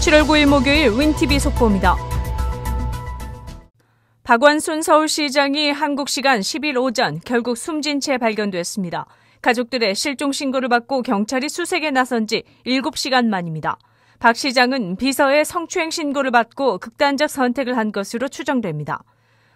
7월 9일 목요일 윈 t v 속보입니다. 박원순 서울시장이 한국 시간 10일 오전 결국 숨진 채 발견됐습니다. 가족들의 실종 신고를 받고 경찰이 수색에 나선 지 7시간 만입니다. 박 시장은 비서의 성추행 신고를 받고 극단적 선택을 한 것으로 추정됩니다.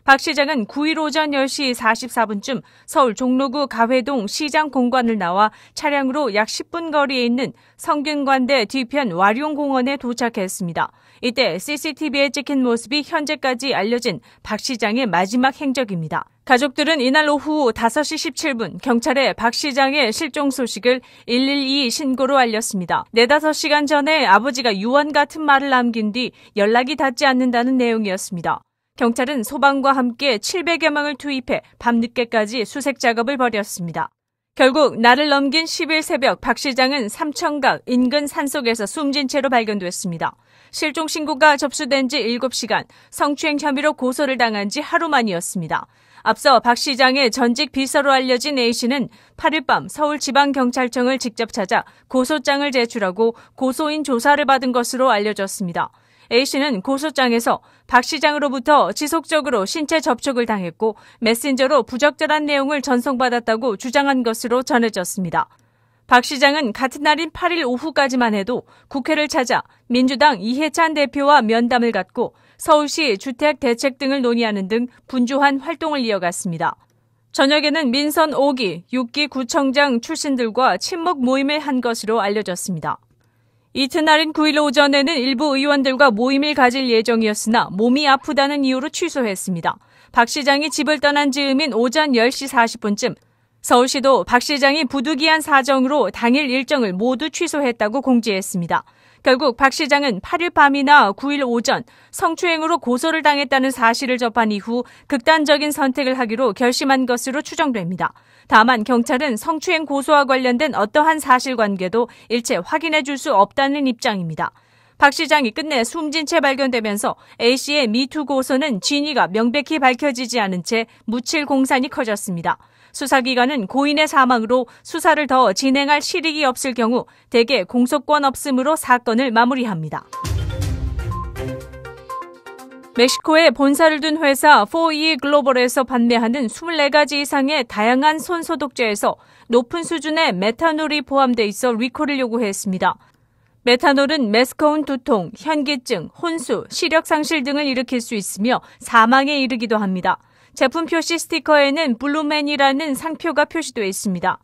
박 시장은 9일 오전 10시 44분쯤 서울 종로구 가회동 시장 공관을 나와 차량으로 약 10분 거리에 있는 성균관대 뒤편 와룡공원에 도착했습니다. 이때 CCTV에 찍힌 모습이 현재까지 알려진 박 시장의 마지막 행적입니다. 가족들은 이날 오후 5시 17분 경찰에 박 시장의 실종 소식을 112 신고로 알렸습니다. 4-5시간 전에 아버지가 유언 같은 말을 남긴 뒤 연락이 닿지 않는다는 내용이었습니다. 경찰은 소방과 함께 700여 명을 투입해 밤늦게까지 수색 작업을 벌였습니다. 결국 날을 넘긴 10일 새벽 박 시장은 삼청각 인근 산속에서 숨진 채로 발견됐습니다. 실종 신고가 접수된 지 7시간, 성추행 혐의로 고소를 당한 지 하루만이었습니다. 앞서 박 시장의 전직 비서로 알려진 A 씨는 8일 밤 서울지방경찰청을 직접 찾아 고소장을 제출하고 고소인 조사를 받은 것으로 알려졌습니다. A씨는 고소장에서 박 시장으로부터 지속적으로 신체 접촉을 당했고 메신저로 부적절한 내용을 전송받았다고 주장한 것으로 전해졌습니다. 박 시장은 같은 날인 8일 오후까지만 해도 국회를 찾아 민주당 이해찬 대표와 면담을 갖고 서울시 주택 대책 등을 논의하는 등 분주한 활동을 이어갔습니다. 저녁에는 민선 5기, 6기 구청장 출신들과 친목 모임을 한 것으로 알려졌습니다. 이튿날인 9일 오전에는 일부 의원들과 모임을 가질 예정이었으나 몸이 아프다는 이유로 취소했습니다. 박 시장이 집을 떠난 즈음인 오전 10시 40분쯤 서울시도 박 시장이 부득이한 사정으로 당일 일정을 모두 취소했다고 공지했습니다. 결국 박 시장은 8일 밤이나 9일 오전 성추행으로 고소를 당했다는 사실을 접한 이후 극단적인 선택을 하기로 결심한 것으로 추정됩니다. 다만 경찰은 성추행 고소와 관련된 어떠한 사실관계도 일체 확인해 줄 수 없다는 입장입니다. 박 시장이 끝내 숨진 채 발견되면서 A씨의 미투 고소는 진위가 명백히 밝혀지지 않은 채 무칠 공산이 커졌습니다. 수사기관은 고인의 사망으로 수사를 더 진행할 실익이 없을 경우 대개 공소권 없음으로 사건을 마무리합니다. 멕시코에 본사를 둔 회사 4E 글로벌에서 판매하는 24가지 이상의 다양한 손소독제에서 높은 수준의 메탄올이 포함돼 있어 리콜을 요구했습니다. 메탄올은 메스꺼운 두통, 현기증, 혼수, 시력 상실 등을 일으킬 수 있으며 사망에 이르기도 합니다. 제품 표시 스티커에는 블루맨이라는 상표가 표시되어 있습니다.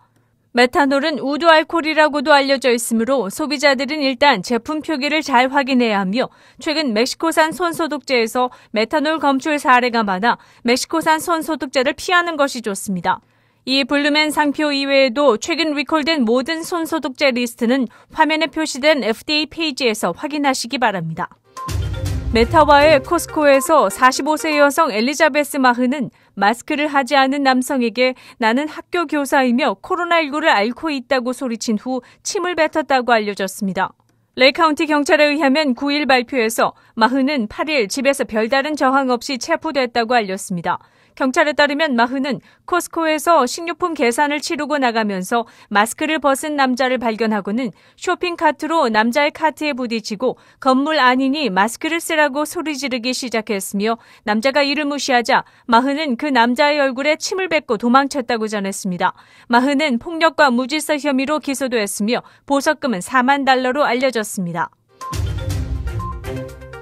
메탄올은 우드 알코올이라고도 알려져 있으므로 소비자들은 일단 제품 표기를 잘 확인해야 하며 최근 멕시코산 손소독제에서 메탄올 검출 사례가 많아 멕시코산 손소독제를 피하는 것이 좋습니다. 이 블루맨 상표 이외에도 최근 리콜된 모든 손소독제 리스트는 화면에 표시된 FDA 페이지에서 확인하시기 바랍니다. 메타와의 코스코에서 45세 여성 엘리자베스 마흐는 마스크를 하지 않은 남성에게 나는 학교 교사이며 코로나19를 앓고 있다고 소리친 후 침을 뱉었다고 알려졌습니다. 레이카운티 경찰에 의하면 9일 발표에서 마흐는 8일 집에서 별다른 저항 없이 체포됐다고 알렸습니다. 경찰에 따르면 마흐는 코스코에서 식료품 계산을 치르고 나가면서 마스크를 벗은 남자를 발견하고는 쇼핑카트로 남자의 카트에 부딪히고 건물 안이니 마스크를 쓰라고 소리 지르기 시작했으며 남자가 이를 무시하자 마흐는 그 남자의 얼굴에 침을 뱉고 도망쳤다고 전했습니다. 마흐는 폭력과 무질서 혐의로 기소도 했으며 보석금은 4만 달러로 알려졌습니다.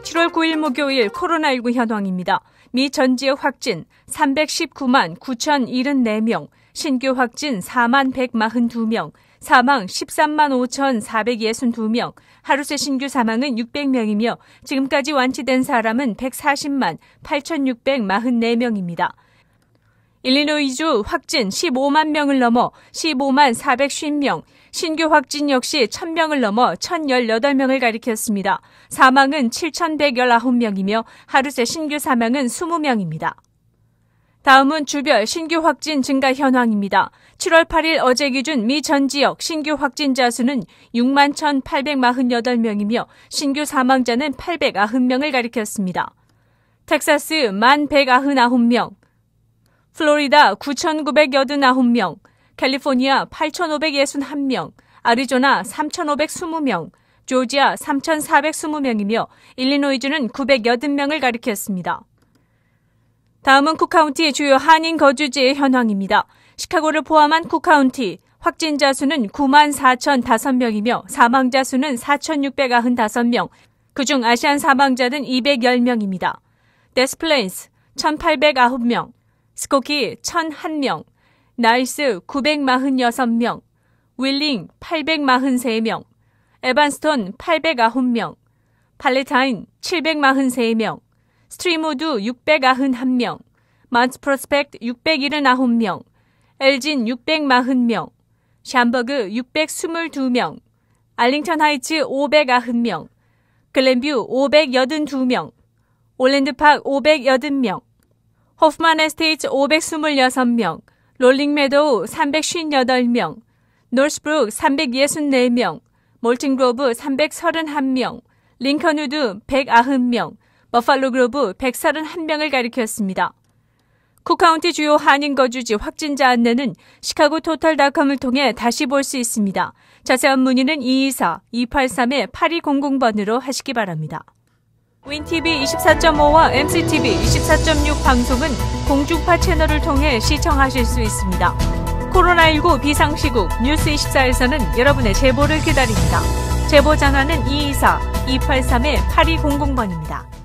7월 9일 목요일 코로나19 현황입니다. 미 전지역 확진 319만 9,074명, 신규 확진 4만 142명, 사망 13만 5,462명, 하루 새 신규 사망은 600명이며 지금까지 완치된 사람은 140만 8,644명입니다. 일리노이주 확진 15만 명을 넘어 15만 450명, 신규 확진 역시 1000명을 넘어 1018명을 가리켰습니다. 사망은 7119명이며 하루 새 신규 사망은 20명입니다. 다음은 주별 신규 확진 증가 현황입니다. 7월 8일 어제 기준 미 전 지역 신규 확진자 수는 6 1,848명이며 신규 사망자는 890명을 가리켰습니다. 텍사스 1,199명, 플로리다 9,989명, 캘리포니아 8,561명, 아리조나 3,520명, 조지아 3,420명이며 일리노이주는 980명을 가리켰습니다. 다음은 쿠카운티 주요 한인 거주지의 현황입니다. 시카고를 포함한 쿠카운티 확진자 수는 9만 4,005명이며 사망자 수는 4,695명, 그중 아시안 사망자는 210명입니다. 데스플레인스 1,809명, 스코키 1001명, 나이스 946명, 윌링 843명, 에반스톤 809명, 팔레타인 743명, 스트리무드 691명, 만스 프로스펙트 679명, 엘진 640명, 샴버그 622명, 알링턴 하이츠 590명, 글렌뷰 582명, 올랜드팍 580명, 호프만 에스테이츠 526명, 롤링메도우 358명, 노스브룩 364명, 몰팅그로브 331명, 링컨우드 190명, 버팔로그로브 131명을 가리켰습니다. 쿡카운티 주요 한인 거주지 확진자 안내는 시카고 토탈닷컴을 통해 다시 볼 수 있습니다. 자세한 문의는 224-283-8200번으로 하시기 바랍니다. 윈TV 24.5와 MCTV 24.6 방송은 공중파 채널을 통해 시청하실 수 있습니다. 코로나19 비상시국 뉴스24에서는 여러분의 제보를 기다립니다. 제보 전화는 224-283-8200번입니다.